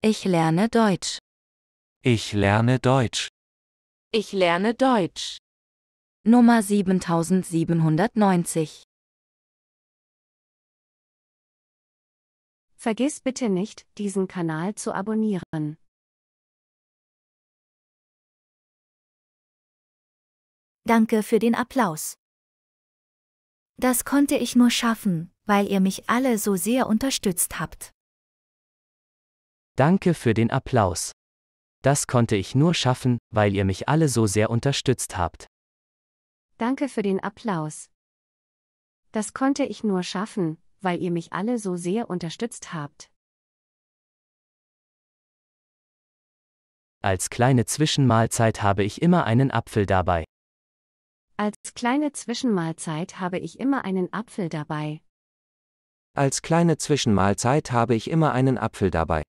Ich lerne Deutsch. Ich lerne Deutsch. Ich lerne Deutsch. Nummer 7790. Vergiss bitte nicht, diesen Kanal zu abonnieren. Danke für den Applaus. Das konnte ich nur schaffen, weil ihr mich alle so sehr unterstützt habt. Danke für den Applaus. Das konnte ich nur schaffen, weil ihr mich alle so sehr unterstützt habt. Danke für den Applaus. Das konnte ich nur schaffen, weil ihr mich alle so sehr unterstützt habt. Als kleine Zwischenmahlzeit habe ich immer einen Apfel dabei. Als kleine Zwischenmahlzeit habe ich immer einen Apfel dabei. Als kleine Zwischenmahlzeit habe ich immer einen Apfel dabei.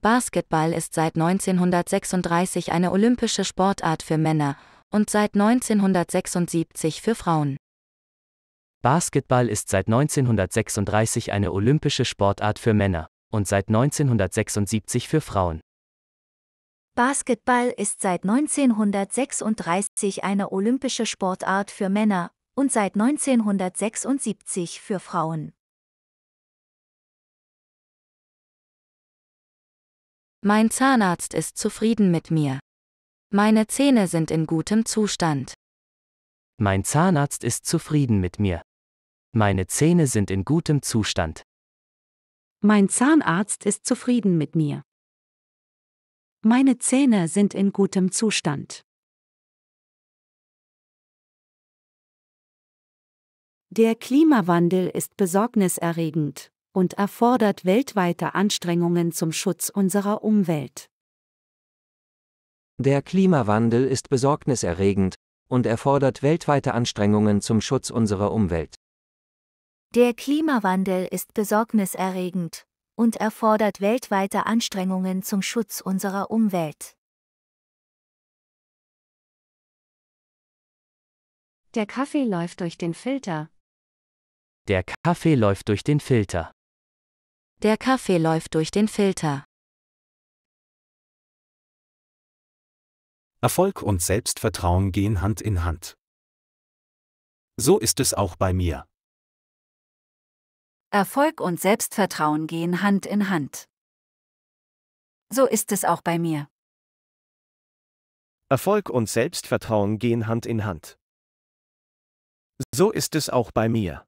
Basketball ist seit 1936 eine olympische Sportart für Männer und seit 1976 für Frauen. Basketball ist seit 1936 eine olympische Sportart für Männer und seit 1976 für Frauen. Basketball ist seit 1936 eine olympische Sportart für Männer und seit 1976 für Frauen. Mein Zahnarzt ist zufrieden mit mir. Meine Zähne sind in gutem Zustand. Mein Zahnarzt ist zufrieden mit mir. Meine Zähne sind in gutem Zustand. Mein Zahnarzt ist zufrieden mit mir. Meine Zähne sind in gutem Zustand. Der Klimawandel ist besorgniserregend und erfordert weltweite Anstrengungen zum Schutz unserer Umwelt. Der Klimawandel ist besorgniserregend und erfordert weltweite Anstrengungen zum Schutz unserer Umwelt. Der Klimawandel ist besorgniserregend und erfordert weltweite Anstrengungen zum Schutz unserer Umwelt. Der Kaffee läuft durch den Filter. Der Kaffee läuft durch den Filter. Der Kaffee läuft durch den Filter. Erfolg und Selbstvertrauen gehen Hand in Hand. So ist es auch bei mir. Erfolg und Selbstvertrauen gehen Hand in Hand. So ist es auch bei mir. Erfolg und Selbstvertrauen gehen Hand in Hand. So ist es auch bei mir.